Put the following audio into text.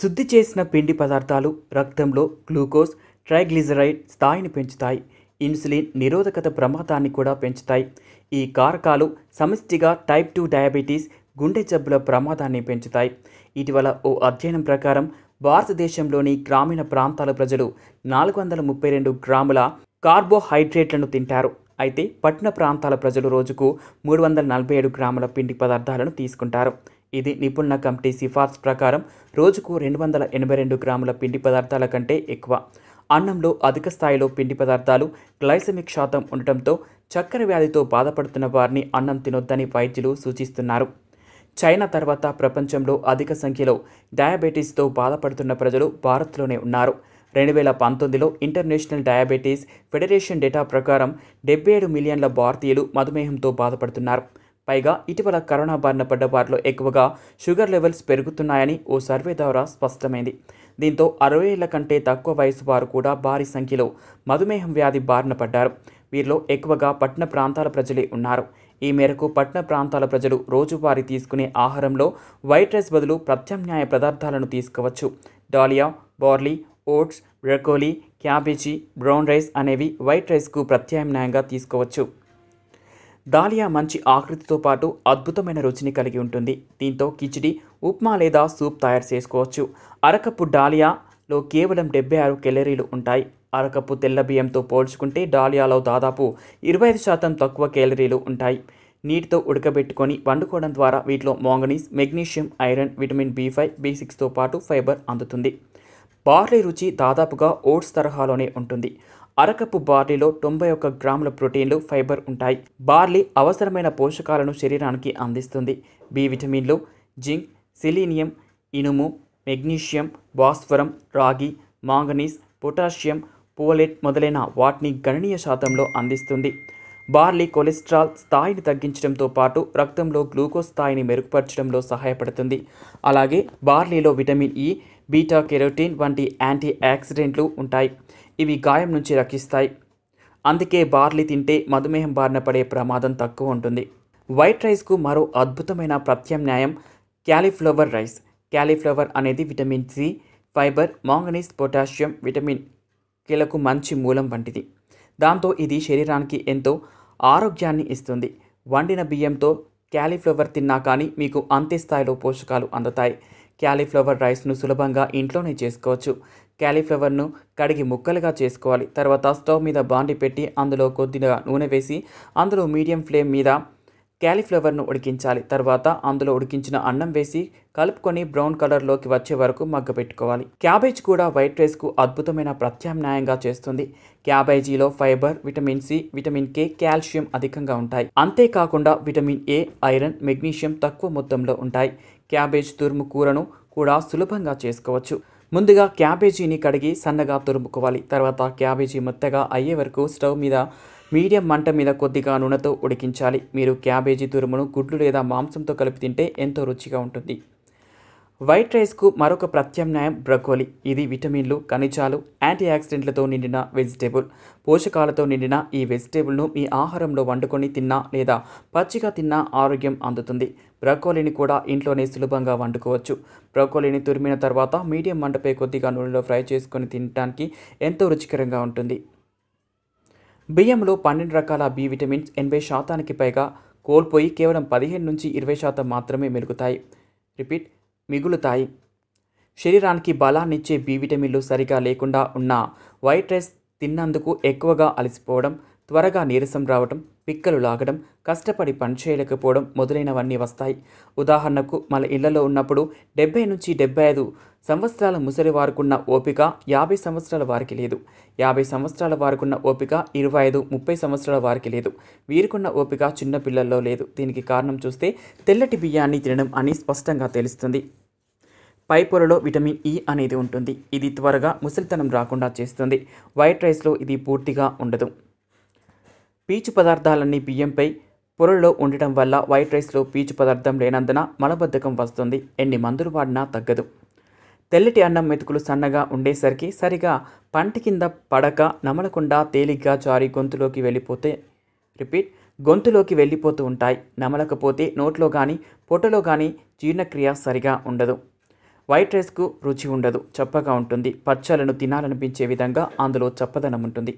శుద్ధి చేసిన పిండి పదార్థాలు రక్తంలో గ్లూకోజ్ ట్రైగ్లిజరైడ్ స్థాయిని పెంచుతాయి ఇన్సులిన్ నిరోధకత ప్రమాదాన్ని కూడా పెంచుతాయి ఈ కారకాలు సమిష్టిగా టైప్ టూ డయాబెటీస్ గుండె జబ్బుల ప్రమాదాన్ని పెంచుతాయి ఇటీవల ఓ అధ్యయనం ప్రకారం భారతదేశంలోని గ్రామీణ ప్రాంతాల ప్రజలు నాలుగు వందల ముప్పై రెండు గ్రాముల కార్బోహైడ్రేట్లను తింటారు అయితే పట్టణ ప్రాంతాల ప్రజలు రోజుకు మూడు వందల నలభై ఏడు గ్రాముల పిండి పదార్థాలను తీసుకుంటారు ఇది నిపుణుల కమిటీ సిఫార్సు ప్రకారం రోజుకు రెండు వందల ఎనభై రెండు గ్రాముల పిండి పదార్థాల కంటే ఎక్కువ అన్నంలో అధిక స్థాయిలో పిండి పదార్థాలు గ్లైసమిక్ శాతం ఉండటంతో చక్కెర వ్యాధితో బాధపడుతున్న వారిని అన్నం తినొద్దని వైద్యులు సూచిస్తున్నారు చైనా తర్వాత ప్రపంచంలో అధిక సంఖ్యలో డయాబెటీస్తో బాధపడుతున్న ప్రజలు భారత్లోనే ఉన్నారు రెండు వేల పంతొమ్మిదిలో ఇంటర్నేషనల్ డయాబెటీస్ ఫెడరేషన్ డేటా ప్రకారం డెబ్బై ఏడు మిలియన్ల భారతీయులు మధుమేహంతో బాధపడుతున్నారు పైగా ఇటీవల కరోనా బారిన పడ్డ వారిలో ఎక్కువగా షుగర్ లెవెల్స్ పెరుగుతున్నాయని ఓ సర్వే ద్వారా స్పష్టమైంది దీంతో అరవై ఏళ్ల కంటే తక్కువ వయసు వారు కూడా భారీ సంఖ్యలో మధుమేహం వ్యాధి బారిన పడ్డారు వీరిలో ఎక్కువగా పట్టణ ప్రాంతాల ప్రజలే ఉన్నారు ఈ మేరకు పట్టణ ప్రాంతాల ప్రజలు రోజువారీ తీసుకునే ఆహారంలో వైట్ రైస్ బదులు ప్రత్యామ్నాయ పదార్థాలను తీసుకోవచ్చు dalia barley oats broccoli cabbage brown rice అనేవి వైట్ రైస్కు ప్రత్యామ్నాయంగా తీసుకోవచ్చు దాలియా మంచి ఆకృతితో పాటు అద్భుతమైన రుచిని కలిగి ఉంటుంది దీంతో కిచిడి ఉప్మా లేదా సూప్ తయారు చేసుకోవచ్చు అరకప్పు డాలియాలో కేవలం డెబ్బై ఆరు కెలరీలు ఉంటాయి అరకప్పు తెల్ల బియ్యంతో పోల్చుకుంటే డాలియాలో దాదాపు ఇరవై ఐదు శాతం తక్కువ కేలరీలు ఉంటాయి నీటితో ఉడకబెట్టుకొని వండుకోవడం ద్వారా వీటిలో manganese magnesium iron vitamin B five B సిక్స్తో పాటు ఫైబర్ అందుతుంది బార్లీ రుచి దాదాపుగా ఓట్స్ తరహాలోనే ఉంటుంది అరకప్పు బార్లీలో తొంభై ఒక్క గ్రాముల ప్రోటీన్లు ఫైబర్ ఉంటాయి బార్లీ అవసరమైన పోషకాలను శరీరానికి అందిస్తుంది బి విటమిన్లు జింక్ సిలీనియం ఇనుము మెగ్నీషియం భాస్వరం రాగి మాంగనీస్ పొటాషియం పోలెట్ మొదలైన వాటిని గణనీయ శాతంలో అందిస్తుంది బార్లీ కొలెస్ట్రాల్ స్థాయిని తగ్గించడంతో పాటు రక్తంలో గ్లూకోజ్ స్థాయిని మెరుగుపరచడంలో సహాయపడుతుంది అలాగే బార్లీలో vitamin E e, beta carotene వంటి యాంటీ యాక్సిడెంట్లు ఉంటాయి ఇవి గాయం నుంచి రక్షిస్తాయి అందుకే బార్లీ తింటే మధుమేహం బారిన పడే ప్రమాదం తక్కువ ఉంటుంది వైట్ రైస్కు మరో అద్భుతమైన ప్రత్యామ్నాయం క్యాలీఫ్లవర్ రైస్ క్యాలీఫ్లవర్ అనేది vitamin C fibre manganese potassium vitamin కీలకు మంచి మూలం వంటిది దాంతో ఇది శరీరానికి ఎంతో ఆరోగ్యాన్ని ఇస్తుంది వండిన బియ్యంతో క్యాలీఫ్లవర్ తిన్నా కానీ మీకు అంతే స్థాయిలో పోషకాలు అందుతాయి క్యాలీఫ్లవర్ రైస్ను సులభంగా ఇంట్లోనే చేసుకోవచ్చు క్యాలీఫ్లవర్ను కడిగి ముక్కలుగా చేసుకోవాలి తర్వాత స్టవ్ మీద బాండి పెట్టి అందులో కొద్దిగా నూనె వేసి అందులో మీడియం ఫ్లేమ్ మీద క్యాలీఫ్లవర్ను ఉడికించాలి తర్వాత అందులో ఉడికించిన అన్నం వేసి కలుపుకొని బ్రౌన్ కలర్లోకి వచ్చే వరకు మగ్గపెట్టుకోవాలి క్యాబేజ్ కూడా వైట్ రైస్కు అద్భుతమైన ప్రత్యామ్నాయంగా చేస్తుంది క్యాబేజీలో fibre vitamin C vitamin K calcium అధికంగా ఉంటాయి అంతేకాకుండా విటమిన్ ఏ ఐరన్ మెగ్నీషియం తక్కువ మొత్తంలో ఉంటాయి క్యాబేజ్ తురుము కూరను కూడా సులభంగా చేసుకోవచ్చు ముందుగా క్యాబేజీని కడిగి సన్నగా తురుముకోవాలి తర్వాత క్యాబేజీ మెత్తగా అయ్యే వరకు స్టవ్ మీద మీడియం మంట మీద కొద్దిగా నూనెతో ఉడికించాలి మీరు క్యాబేజీ తురుమును గుడ్లు లేదా మాంసంతో కలిపి తింటే ఎంతో రుచిగా ఉంటుంది వైట్ రైస్కు మరొక ప్రత్యామ్నాయం బ్రకోలీ ఇది విటమిన్లు ఖనిజాలు యాంటీ ఆక్సిడెంట్లతో నిండిన వెజిటేబుల్ పోషకాలతో నిండిన ఈ వెజిటేబుల్ను మీ ఆహారంలో వండుకొని తిన్నా లేదా పచ్చిగా తిన్నా ఆరోగ్యం అందుతుంది బ్రకోలీని కూడా ఇంట్లోనే సులభంగా వండుకోవచ్చు బ్రకోలీని తురిమిన తర్వాత మీడియం మంటపై కొద్దిగా నూనెలో ఫ్రై చేసుకొని తినడానికి ఎంతో రుచికరంగా ఉంటుంది బియ్యంలో పన్నెండు రకాల బి విటమిన్స్ ఎనభై శాతానికి పైగా కోల్పోయి కేవలం పదిహేను నుంచి ఇరవై శాతం మాత్రమే మెరుగుతాయి రిపీట్ మిగులుతాయి శరీరానికి బలాన్నిచ్చే బి విటమిన్లు సరిగా లేకుండా ఉన్న వైట్ రైస్ తిన్నందుకు ఎక్కువగా అలసిపోవడం త్వరగా నీరసం రావడం పిక్కలు లాగడం కష్టపడి పనిచేయలేకపోవడం మొదలైనవన్నీ వస్తాయి ఉదాహరణకు మన ఇళ్లలో ఉన్నప్పుడు డెబ్బై నుంచి డెబ్బై ఐదు సంవత్సరాల ముసలి వారుకున్న ఓపిక యాభై సంవత్సరాల వారికి లేదు యాభై సంవత్సరాల వారుకున్న ఓపిక ఇరవై ఐదు ముప్పై సంవత్సరాల వారికి లేదు వీరికున్న ఓపిక చిన్న పిల్లల్లో లేదు దీనికి కారణం చూస్తే తెల్లటి బియ్యాన్ని తినడం అని స్పష్టంగా తెలుస్తుంది పై పొరలో విటమిన్ ఇ e అనేది ఉంటుంది ఇది త్వరగా ముసలితనం రాకుండా చేస్తుంది వైట్ రైస్లో ఇది పూర్తిగా ఉండదు పీచు పదార్థాలన్నీ బియ్యంపై పొరల్లో ఉండటం వల్ల వైట్ రైస్లో పీచు పదార్థం లేనందున మలబద్ధకం వస్తుంది ఎన్ని మందులు వాడినా తగ్గదు తెల్లటి అన్నం మెతుకులు సన్నగా ఉండేసరికి సరిగా పంట కింద పడక నమలకుండా తేలిగ్గా జారి గొంతులోకి వెళ్ళిపోతే రిపీట్ గొంతులోకి వెళ్ళిపోతూ ఉంటాయి నమలకపోతే నోట్లో కానీ పొట్టలో కానీ జీర్ణక్రియ సరిగా ఉండదు వైట్ రైస్కు రుచి ఉండదు చప్పగా ఉంటుంది పచ్చలను తినాలనిపించే విధంగా అందులో చప్పదనం ఉంటుంది